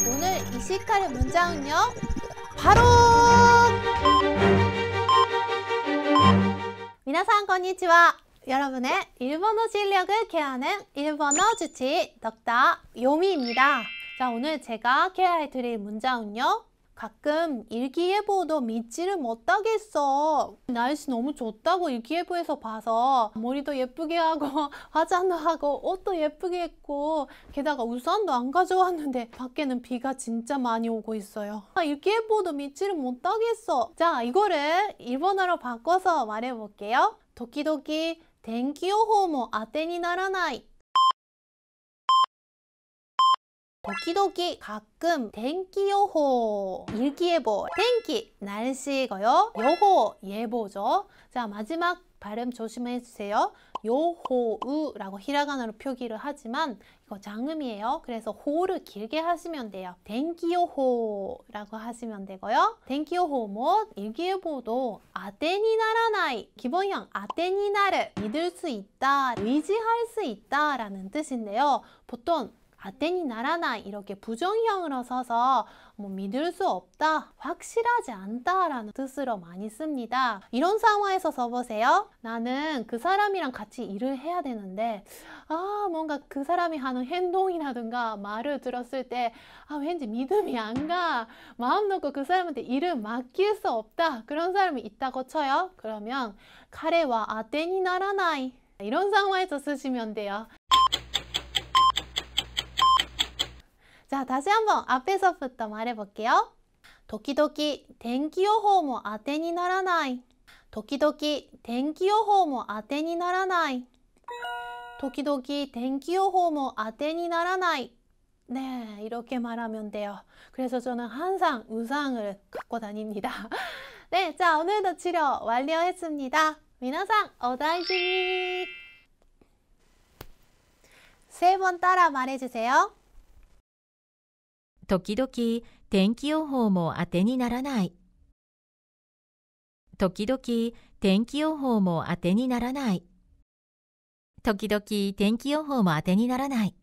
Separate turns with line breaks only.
오늘 이시카할 문장은요. 바로 皆さんこんにちは 여러분의 일본어 실력을 개하는 일본어 주치 덕다 요미입니다. 자, 오늘 제가 개화해 드릴 문장은요. 가끔 일기예보도 믿지를 못하겠어. 날씨 너무 좋다고 일기예보에서 봐서 머리도 예쁘게 하고 화장도 하고 옷도 예쁘게 했고 게다가 우산도 안 가져왔는데 밖에는 비가 진짜 많이 오고 있어요. 아, 일기예보도 믿지를 못하겠어. 자, 이거를 일본어로 바꿔서 말해볼게요. 도끼도끼 天気予報も当てにならない。 도끼도끼 가끔 댕기요호 일기예보 땡기 날씨고요 요호 예보죠 자 마지막 발음 조심해 주세요 요호우라고 히라가나로 표기를 하지만 이거 장음이에요 그래서 호를 길게 하시면 돼요 댕기요호라고 하시면 되고요 댕기요호 뭐 일기예보도 아테니나라나이 기본형 아테니나를 믿을 수 있다 의지할 수 있다 라는 뜻인데요 보통 아테니 나라나 이렇게 부정형으로 써서 뭐 믿을 수 없다, 확실하지 않다라는 뜻으로 많이 씁니다. 이런 상황에서 써보세요. 나는 그 사람이랑 같이 일을 해야 되는데 아 뭔가 그 사람이 하는 행동이라든가 말을 들었을 때 아 왠지 믿음이 안 가. 마음 놓고 그 사람한테 일을 맡길 수 없다. 그런 사람이 있다고 쳐요. 그러면 카레와 아테니 나라나이 이런 상황에서 쓰시면 돼요. 자, 다시 한번 앞에서부터 말해볼게요. 도끼도끼天気予報も 当てにならない 도끼도끼 天気予報も当てにならない 도끼도끼 天気予報も当てにならない 네, 이렇게 말하면 돼요. 그래서 저는 항상 우상을 갖고 다닙니다. 네, 자, 오늘도 치료 완료했습니다. 미나상 어다이지니! 세번 따라 말해주세요. 時々天気予報も当てにならない時々天気予報も当てにならない時々天気予報も当てにならない